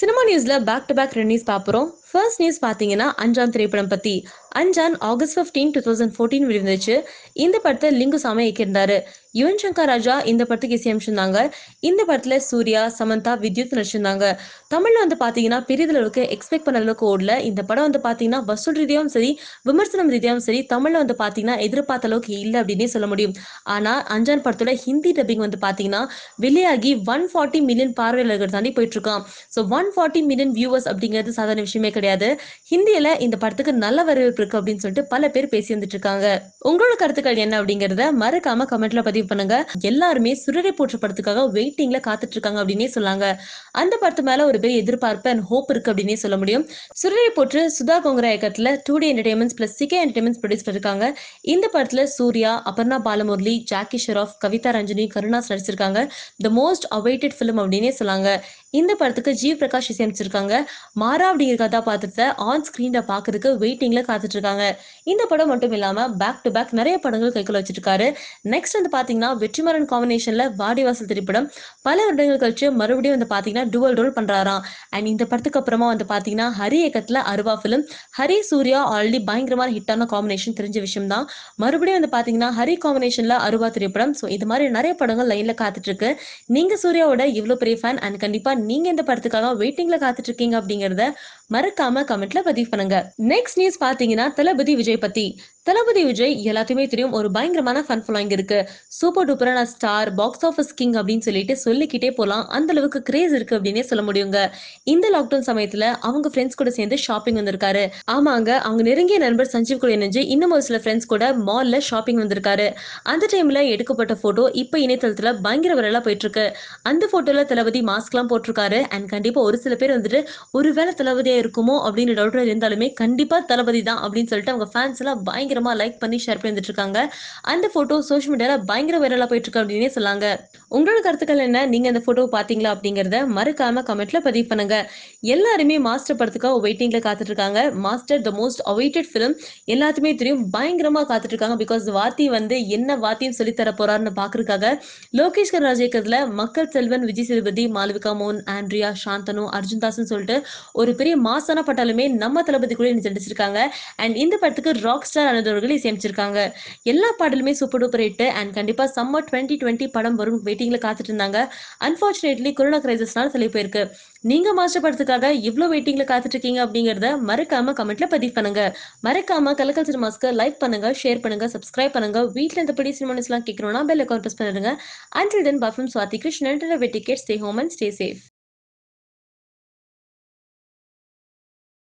cinema நியூஸ்ல back to back ரெண்டு news பாப்புறோம் ஃபர்ஸ்ட் நியூஸ் பாத்தீங்கன்னா அஞ்சாம் திரைப்படம் பத்தி Anjaan August fifteen two thousand fourteen விழுந்துச்சு இந்த படத்தை லிங்குசாமி இயக்கியிருந்தாரு யுவன் சங்கர் ராஜா இந்த படத்துக்கு இசையமைச்சிருந்தாங்க இந்த படத்துல சூர்யா சமந்தா வித்யுத் நடிச்சிருந்தாங்க தமிழ்ல வந்து பாத்தீங்கன்னா பெரியதளவுக்கு எக்ஸ்பெக்ட் பண்ண அளவுக்கு ஓடல இந்த படம் வந்து பாத்தீங்கன்னா வசூல் ரீதியாகவும் சரி விமர்சனம் ரீதியாவும் சரி தமிழ்ல வந்து பாத்தீங்கன்னா எதிர்பார்த்த அளவுக்கு இல்லை அப்படின்னே சொல்ல முடியும் ஆனா அஞ்சான் படத்தோட ஹிந்தி டப்பிங் வந்து பாத்தீங்கன்னா வெளியாகி ஒன் ஃபார்ட்டி மில்லியன் பார்வையாளர்கள் தாண்டி போயிட்டு இருக்கான் so one forty million viewers அப்படிங்கிறது சாதாரண விஷயமே கிடையாது ஹிந்தியில இந்த படத்துக்கு நல்ல வரவேற்பு இருக்கு அப்படின்னு சொல்லிட்டு பல பேர் பேசி வந்துட்டு இருக்காங்க உங்களோட கருத்துக்கள் என்ன அப்படிங்கறத மறக்காம கமெண்ட்ல பதிவு பண்ணுங்க எல்லாருமே சுரரை போற்ற படத்துக்காக வெயிட்டிங்ல காத்துட்டு இருக்காங்க அப்படின்னே சொன்னாங்க அந்த படத்து மேல ஒரு பெரிய எதிர்பார்ப்பு அண்ட் ஹோப் இருக்கு அப்படின்னே சொல்ல முடியும் சுரரை போற்று சுதா கொங்கரா இயக்கத்துல two D entertainment plus CK entertainment produce பண்ணிருக்காங்க இந்த படத்துல சூர்யா அபர்ணா பாலமுரளி ஜாக்கி ஷெராஃப் கவிதா ரஞ்சனி கருணாஸ் நடிச்சிருக்காங்க த மோஸ்ட் அவைட்டட் பிலிம் அப்படின்னே சொல்லாங்க இந்த படத்துக்கு ஜீவ் பிரகாஷ் இசையமைச்சிருக்காங்க மாறா அப்படிங்கிற கதா பாத்திரத்தை ஆன் ஸ்கிரீன்ல பாக்குறதுக்கு வெயிட்டிங்ல காத்துட்டு வச்சிருக்காங்க இந்த படம் மட்டும் இல்லாம பேக் டு பேக் நிறைய படங்கள் கைக்குள்ள வச்சிருக்காரு நெக்ஸ்ட் வந்து பாத்தீங்கன்னா வெற்றிமாறன் காம்பினேஷன்ல வாடிவாசல் திரைப்படம் பல வருடங்கள் கழிச்சு மறுபடியும் வந்து பாத்தீங்கன்னா டுவல் ரோல் பண்றாராம் அண்ட் இந்த படத்துக்கு அப்புறமா வந்து பாத்தீங்கன்னா ஹரி இயக்கத்துல அருவா ஃபிலிம் ஹரி சூர்யா ஆல்ரெடி பயங்கரமான ஹிட்டான காம்பினேஷன் தெரிஞ்ச விஷயம் தான் மறுபடியும் வந்து பாத்தீங்கன்னா ஹரி காம்பினேஷன்ல அருவா திரைப்படம் சோ இது மாதிரி நிறைய படங்கள் லைன்ல காத்துட்டு இருக்கு நீங்க சூர்யாவோட இவ்வளவு பெரிய ஃபேன் அண்ட் கண்டிப்பா நீங்க இந்த படத்துக்காக வெயிட்டிங்ல காத்துட்டு இருக்கீங்க அப்படிங்கறத மறக்காம கமெண்ட்ல பதிவு பண்ணுங்க நெக்ஸ்ட் நியூஸ் பாத்தீங்கன்னா தளபதி விஜய் பத்தி தளபதி விஜய் எல்லாத்தையுமே தெரியும் ஒரு பயங்கரமான ஃபன் ஃபாலோயிங் இருக்கு சூப்பர் டூப்பரான ஸ்டார் பாக்ஸ் ஆஃபீஸ் கிங் அப்படின்னு சொல்லிட்டு சொல்லிக்கிட்டே போகலாம் அந்த அளவுக்கு கிரேஸ் இருக்கு அப்படின்னே சொல்ல முடியுங்க இந்த லாக்டவுன் சமயத்துல அவங்க ஃப்ரெண்ட்ஸ் கூட சேர்ந்து ஷாப்பிங் வந்திருக்காரு ஆமாங்க அவங்க நெருங்கிய நண்பர் சஞ்சீவ் கூட இணைஞ்சு இன்னும் ஒரு சில ஃப்ரெண்ட்ஸ் கூட மால்ல ஷாப்பிங் வந்திருக்காரு அந்த டைம்ல எடுக்கப்பட்ட போட்டோ இப்போ இணையதளத்துல பயங்கர வரலா போயிட்டு இருக்கு அந்த போட்டோல தளபதி மாஸ்க் எல்லாம் போட்டிருக்காரு அண்ட் கண்டிப்பா ஒரு சில பேர் வந்துட்டு ஒருவேளை தளபதியா இருக்குமோ அப்படின்னு டவுட் இருந்தாலுமே கண்டிப்பா தளபதி தான் அப்படின்னு சொல்லிட்டு அவங்க ஃபேன்ஸ் எல்லாம் பயங்கர பயங்கரமா லைக் பண்ணி ஷேர் பண்ணிட்டு இருக்காங்க அந்த போட்டோ சோஷியல் மீடியால பயங்கர வைரலா போயிட்டு இருக்கு அப்படின்னு சொல்லாங்க உங்களோட கருத்துக்கள் என்ன நீங்க அந்த போட்டோ பாத்தீங்களா அப்படிங்கறத மறக்காம கமெண்ட்ல பதிவு பண்ணுங்க எல்லாருமே மாஸ்டர் படத்துக்காக வெயிட்டிங்ல காத்துட்டு இருக்காங்க Master the most awaited film எல்லாத்துமே தெரியும் பயங்கரமா காத்துட்டு இருக்காங்க பிகாஸ் வாத்தி வந்து என்ன வாத்தியும் சொல்லி தர போறாருன்னு பாக்குறதுக்காக லோகேஷ் கனராஜ் இயக்கத்துல மக்கள் செல்வன் விஜய் சேதுபதி மாலவிகா மோன் ஆண்ட்ரியா சாந்தனு அர்ஜுன் தாஸ்னு சொல்லிட்டு ஒரு பெரிய மாசான பட்டாலுமே நம்ம தளபதி கூட நடிச்சிருக்காங்க அண்ட் இந்த படத்துக்கு ராக் ஸ்டார் எழுதுறவர்களே சேமிச்சிருக்காங்க எல்லா பாடலுமே சூப்பர் டூப்பர் ஹிட் அண்ட் கண்டிப்பா சம்மர் டுவெண்ட்டி டுவெண்ட்டி படம் வரும் வெயிட்டிங்ல காத்துட்டு இருந்தாங்க அன்பார்ச்சுனேட்லி கொரோனா கிரைசஸ்னால சொல்லி போயிருக்கு நீங்க மாஸ்டர் படத்துக்காக இவ்வளவு வெயிட்டிங்ல காத்துட்டு இருக்கீங்க அப்படிங்கறத மறக்காம கமெண்ட்ல பதிவு பண்ணுங்க மறக்காம கலக்கல் சினிமாஸ்க்கு லைக் பண்ணுங்க ஷேர் பண்ணுங்க சப்ஸ்கிரைப் பண்ணுங்க வீட்டுல இந்த படி சினிமா எல்லாம் கேட்கணும்னா பெல் அக்கௌண்ட் பண்ணிருங்க பண்ணிடுங்க அண்டில் தென் பஃபம் சுவாதி கிருஷ்ணன் வெட்டி கேட் stay home and stay safe